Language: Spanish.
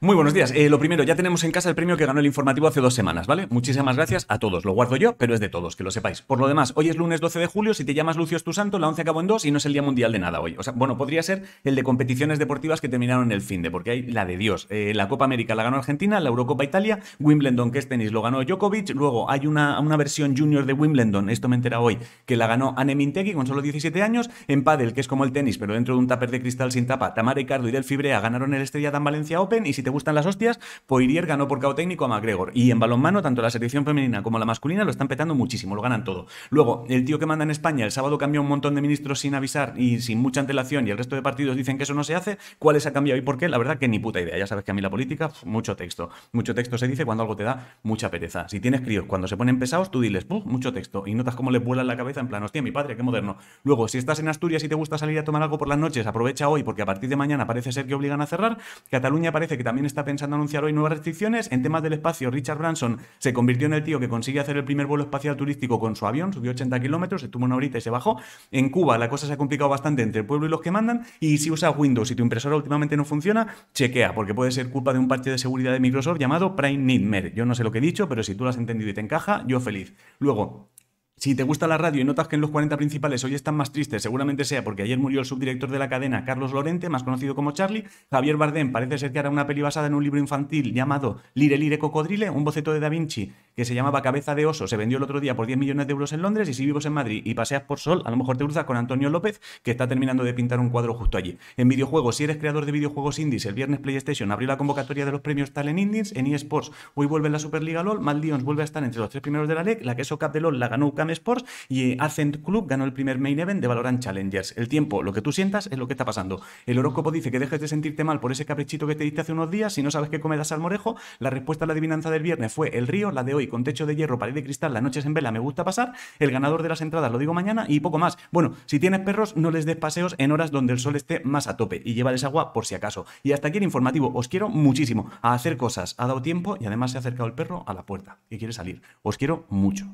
Muy buenos días. Eh, lo primero, ya tenemos en casa el premio que ganó el informativo hace dos semanas, ¿vale? Muchísimas gracias a todos. Lo guardo yo, pero es de todos, que lo sepáis. Por lo demás, hoy es lunes 12 de julio. Si te llamas Lucio tu Santo, la 11 acabó en dos y no es el Día Mundial de nada hoy. O sea, bueno, podría ser el de competiciones deportivas que terminaron el fin de, porque hay la de Dios. Eh, la Copa América la ganó Argentina, la Eurocopa Italia, Wimbledon, que es tenis, lo ganó Djokovic. Luego hay una, una versión junior de Wimbledon, esto me entera hoy, que la ganó Anne con solo 17 años. En pádel, que es como el tenis, pero dentro de un taper de cristal sin tapa, Tamara Ricardo y Del Fibrea ganaron el Estrella Dan Valencia Open y si te gustan las hostias, Poirier ganó por KO técnico a McGregor. Y en balonmano, tanto la selección femenina como la masculina lo están petando muchísimo, lo ganan todo. Luego, el tío que manda en España el sábado cambió un montón de ministros sin avisar y sin mucha antelación y el resto de partidos dicen que eso no se hace. ¿Cuáles ha cambiado y por qué? La verdad que ni puta idea. Ya sabes que a mí la política, mucho texto. Mucho texto se dice cuando algo te da mucha pereza. Si tienes críos, cuando se ponen pesados, tú diles, Puf, mucho texto. Y notas cómo les vuela la cabeza en plan, hostia, mi padre, qué moderno. Luego, si estás en Asturias y te gusta salir a tomar algo por las noches, aprovecha hoy porque a partir de mañana parece ser que obligan a cerrar. Cataluña parece que también está pensando anunciar hoy nuevas restricciones. En temas del espacio, Richard Branson se convirtió en el tío que consigue hacer el primer vuelo espacial turístico con su avión, subió 80 kilómetros, estuvo una horita y se bajó. En Cuba la cosa se ha complicado bastante entre el pueblo y los que mandan. Y si usas Windows y tu impresora últimamente no funciona, chequea, porque puede ser culpa de un parche de seguridad de Microsoft llamado Prime Nightmare. Yo no sé lo que he dicho, pero si tú lo has entendido y te encaja, yo feliz. Luego, si te gusta la radio y notas que en los 40 principales hoy están más tristes, seguramente sea porque ayer murió el subdirector de la cadena, Carlos Lorente, más conocido como Charlie. Javier Bardem parece ser que hará una peli basada en un libro infantil llamado Lire Lire Cocodrile, un boceto de Da Vinci que se llamaba Cabeza de Oso, se vendió el otro día por 10 millones de euros en Londres y si vivos en Madrid y paseas por Sol, a lo mejor te cruzas con Antonio López, que está terminando de pintar un cuadro justo allí. En videojuegos, si eres creador de videojuegos indies, el viernes PlayStation abrió la convocatoria de los premios Talent Indies en eSports. Hoy vuelve la Superliga LOL, Mal Lions vuelve a estar entre los tres primeros de la LEC, la Queso Cup de LOL la ganó UCAM Sports y eh, Accent Club ganó el primer main event de Valorant Challengers. El tiempo, lo que tú sientas es lo que está pasando. El horóscopo dice que dejes de sentirte mal por ese caprichito que te diste hace unos días, si no sabes qué comer al morejo la respuesta a la adivinanza del viernes fue el río, la de hoy con techo de hierro, pared de cristal, las noches en vela me gusta pasar, el ganador de las entradas lo digo mañana y poco más. Bueno, si tienes perros, no les des paseos en horas donde el sol esté más a tope y llévales agua por si acaso. Y hasta aquí el informativo. Os quiero muchísimo a hacer cosas. Ha dado tiempo y además se ha acercado el perro a la puerta y quiere salir. Os quiero mucho.